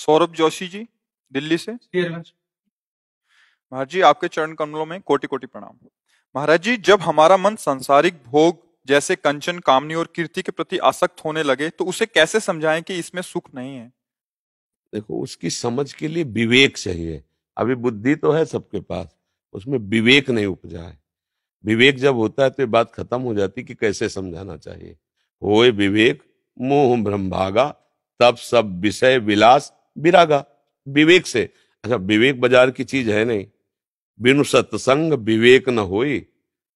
सौरभ जोशी जी दिल्ली से हाँ महाराज जी आपके चरण कमलों में कोटि कोटि प्रणाम महाराज जी जब हमारा मन संसारिक भोग जैसे कंचन कामनी और कीर्ति के प्रति आसक्त होने लगे तो उसे कैसे समझाएं कि इसमें सुख नहीं है देखो उसकी समझ के लिए विवेक चाहिए अभी बुद्धि तो है सबके पास उसमें विवेक नहीं उपजा है विवेक जब होता है तो ये बात खत्म हो जाती कि कैसे समझाना चाहिए होए विवेक मोह ब्रह्मभागा तब सब विषय विलास विरागा विवेक से अच्छा विवेक बाजार की चीज है नहीं बिनु सत्संग विवेक न हो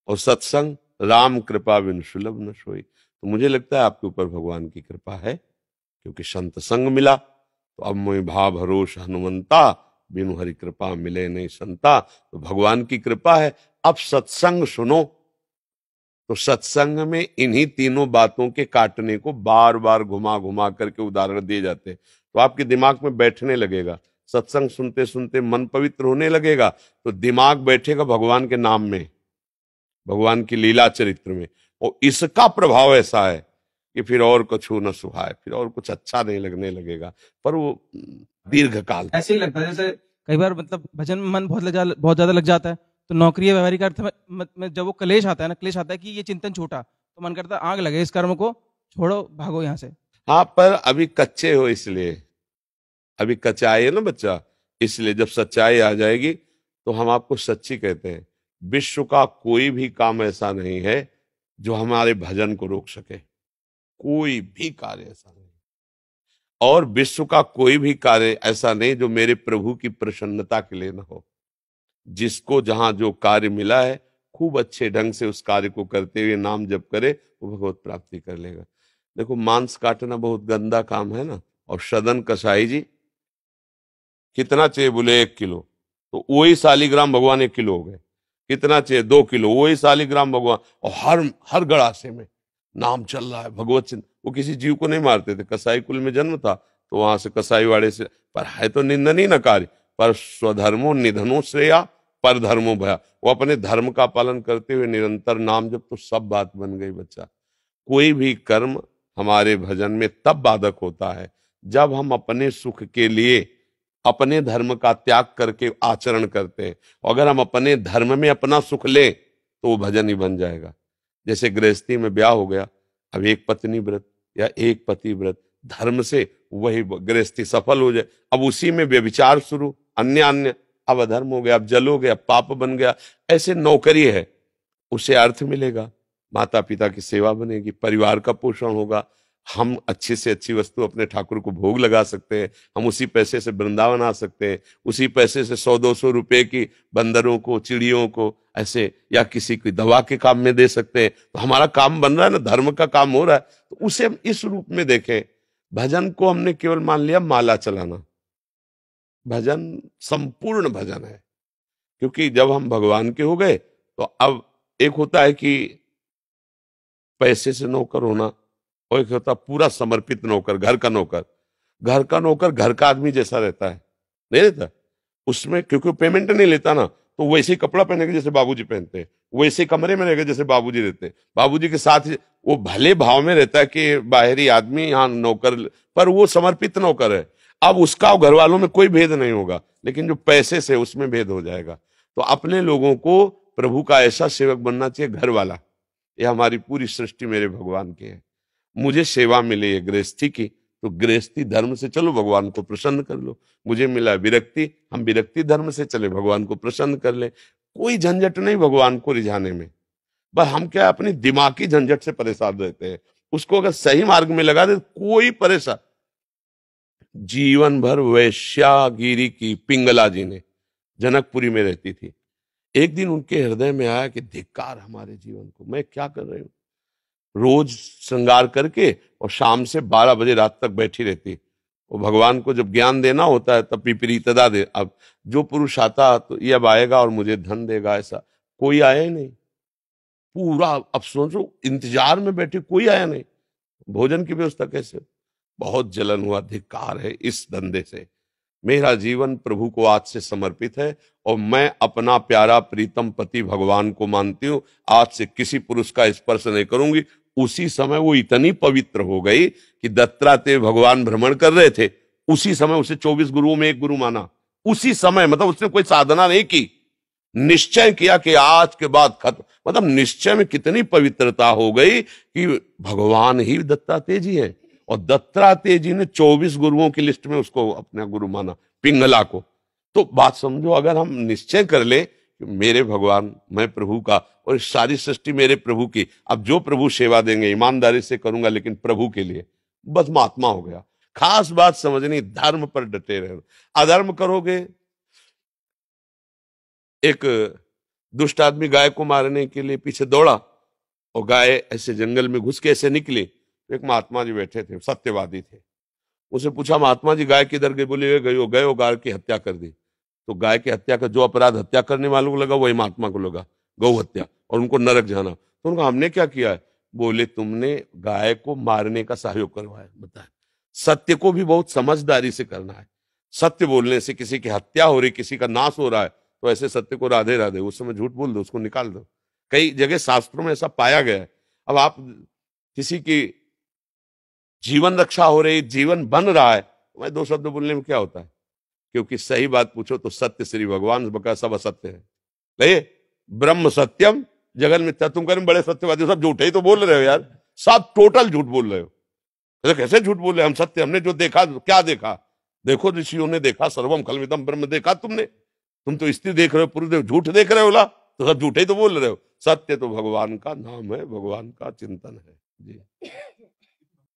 और सत्संग राम कृपा बिनु सुलभ न सोई तो मुझे लगता है आपके ऊपर भगवान की कृपा है क्योंकि संत संग मिला तो अब मुई भाव हरोष हनुमंता बिनु हरि कृपा मिले नहीं संता तो भगवान की कृपा है अब सत्संग सुनो तो सत्संग में इन्हीं तीनों बातों के काटने को बार बार घुमा घुमा करके उदाहरण दिए जाते हैं तो आपके दिमाग में बैठने लगेगा सत्संग सुनते सुनते मन पवित्र होने लगेगा तो दिमाग बैठेगा भगवान के नाम में भगवान की लीला चरित्र में और इसका प्रभाव ऐसा है कि फिर और कुछ न सुहाए फिर और कुछ अच्छा नहीं लगने लगेगा पर वो दीर्घ काल ऐसे ही लगता है जैसे कई बार मतलब भजन में मन बहुत बहुत ज्यादा लग जाता है तो नौकरी व्यवहारिक अर्थ में जब वो कलेश आता है ना क्लेश आता है कि ये चिंतन छोटा तो मन करता है आग लगे इस कर्म को छोड़ो भागो यहाँ से हाँ पर अभी कच्चे हो इसलिए अभी कचाई है ना बच्चा इसलिए जब सच्चाई आ जाएगी तो हम आपको सच्ची कहते हैं विश्व का कोई भी काम ऐसा नहीं है जो हमारे भजन को रोक सके कोई भी कार्य ऐसा नहीं और विश्व का कोई भी कार्य ऐसा नहीं जो मेरे प्रभु की प्रसन्नता के लिए ना हो जिसको जहां जो कार्य मिला है खूब अच्छे ढंग से उस कार्य को करते हुए नाम जप करे वो भगवत प्राप्ति कर लेगा देखो मांस काटना बहुत गंदा काम है ना और सदन कसाई जी कितना चाहिए बोले एक किलो तो वही सालीग्राम भगवान एक किलो हो गए कितना चाहिए दो किलो वही सालीग्राम भगवान और हर हर गड़ासे में नाम चल रहा है भगवत सिंह वो किसी जीव को नहीं मारते थे कसाई कुल में जन्म था तो वहां से कसाई वाड़े से पर है तो निंदन ही न कार्य पर स्वधर्मो निधनो श्रेया पर धर्मो भया वो अपने धर्म का पालन करते हुए निरंतर नाम जब तो सब बात बन गई बच्चा कोई भी कर्म हमारे भजन में तब बाधक होता है जब हम अपने सुख के लिए अपने धर्म का त्याग करके आचरण करते हैं अगर हम अपने धर्म में अपना सुख लें तो वो भजन ही बन जाएगा जैसे गृहस्थी में ब्याह हो गया अब एक पत्नी व्रत या एक पति व्रत धर्म से वही गृहस्थी सफल हो जाए अब उसी में व्यविचार शुरू अन्य अन्य अब अधर्म हो गया अब जल हो गया पाप बन गया ऐसे नौकरी है उसे अर्थ मिलेगा माता पिता की सेवा बनेगी परिवार का पोषण होगा हम अच्छे से अच्छी वस्तु अपने ठाकुर को भोग लगा सकते हैं हम उसी पैसे से वृंदावन आ सकते हैं उसी पैसे से सौ दो सौ रुपये की बंदरों को चिड़ियों को ऐसे या किसी की दवा के काम में दे सकते हैं तो हमारा काम बन रहा है ना धर्म का काम हो रहा है तो उसे हम इस रूप में देखें भजन को हमने केवल मान लिया माला चलाना भजन संपूर्ण भजन है क्योंकि जब हम भगवान के हो गए तो अब एक होता है कि पैसे से नौकर होना और एक होता पूरा समर्पित नौकर घर का नौकर घर का नौकर घर का आदमी जैसा रहता है नहीं रहता उसमें क्योंकि पेमेंट नहीं लेता ना तो वैसे ही कपड़ा पहनेगा जैसे बाबूजी पहनते हैं वैसे कमरे में रहेगा जैसे बाबूजी रहते बाबू बाबूजी के साथ वो भले भाव में रहता है कि बाहरी आदमी यहाँ नौकर पर वो समर्पित नौकर है अब उसका घर वालों में कोई भेद नहीं होगा लेकिन जो पैसे से उसमें भेद हो जाएगा तो अपने लोगों को प्रभु का ऐसा सेवक बनना चाहिए घर वाला ये हमारी पूरी सृष्टि मेरे भगवान की है मुझे सेवा मिली है गृहस्थी की तो गृहस्थी धर्म से चलो भगवान को प्रसन्न कर लो मुझे मिला विरक्ति हम विरक्ति धर्म से चले भगवान को प्रसन्न कर ले कोई झंझट नहीं भगवान को रिझाने में बस हम क्या अपनी दिमागी झंझट से परेशान रहते हैं उसको अगर सही मार्ग में लगा दे तो कोई परेशान जीवन भर वैश्यागिरी की पिंगला जी ने जनकपुरी में रहती थी एक दिन उनके हृदय में आया कि धिक्कार हमारे जीवन को मैं क्या कर रही हूं रोज श्रृंगार करके और शाम से बारह बजे रात तक बैठी रहती वो भगवान को जब ज्ञान देना होता है तब विपरीतदा दे अब जो पुरुष आता तो ये अब आएगा और मुझे धन देगा ऐसा कोई आया ही नहीं पूरा अब सोचो इंतजार में बैठे कोई आया नहीं भोजन की व्यवस्था कैसे बहुत जलन हुआ धिकार है इस धंधे से मेरा जीवन प्रभु को आज से समर्पित है और मैं अपना प्यारा प्रीतम पति भगवान को मानती हूँ आज से किसी पुरुष का स्पर्श नहीं करूंगी उसी समय वो इतनी पवित्र हो गई कि दत्तात्रेय भगवान भ्रमण कर रहे थे उसी समय उसे चौबीस गुरुओं में एक गुरु माना उसी समय मतलब उसने कोई साधना नहीं की निश्चय किया कि आज के बाद खत्म मतलब निश्चय में कितनी पवित्रता हो गई कि भगवान ही दत्तात्रेय जी है और दत्तात्रेय जी ने 24 गुरुओं की लिस्ट में उसको अपना गुरु माना पिंगला को तो बात समझो अगर हम निश्चय कर ले मेरे भगवान मैं प्रभु का और सारी सृष्टि मेरे प्रभु की अब जो प्रभु सेवा देंगे ईमानदारी से करूंगा लेकिन प्रभु के लिए बस महात्मा हो गया खास बात समझनी धर्म पर डटे रहो अधर्म करोगे एक दुष्ट आदमी गाय को मारने के लिए पीछे दौड़ा और गाय ऐसे जंगल में घुस के ऐसे निकली तो एक महात्मा जी बैठे थे सत्यवादी थे उसे पूछा महात्मा जी गाय किधर गए बोले गयो गए गाय की हत्या कर दी तो गाय की हत्या का जो अपराध हत्या करने वालों को लगा वही महात्मा को लगा गौ हत्या और उनको नरक जाना तो उनका हमने क्या किया है बोले तुमने गाय को मारने का सहयोग करवाया बताया सत्य को भी बहुत समझदारी से करना है सत्य बोलने से किसी की हत्या हो रही किसी का नाश हो रहा है तो ऐसे सत्य को राधे राधे उस समय झूठ बोल दो उसको निकाल दो कई जगह शास्त्रों में ऐसा पाया गया है अब आप किसी की जीवन रक्षा हो रही जीवन बन रहा है तो मैं दो शब्द बोलने में क्या होता है क्योंकि सही बात पूछो तो सत्य श्री भगवान बका सब असत्य है नहीं ब्रह्म सत्यम जगन मिथ्या तुम कह बड़े सत्यवादी सब झूठे ही तो बोल रहे हो यार सब टोटल झूठ बोल रहे हो तो कैसे झूठ बोल रहे हम सत्य हमने जो देखा क्या देखा देखो ऋषियों ने देखा सर्वम कलविदम ब्रह्म देखा तुमने तुम तो स्त्री देख रहे हो पुरुष झूठ देख रहे हो ला तो सब झूठे ही तो बोल रहे हो सत्य तो भगवान का नाम है भगवान का चिंतन है जी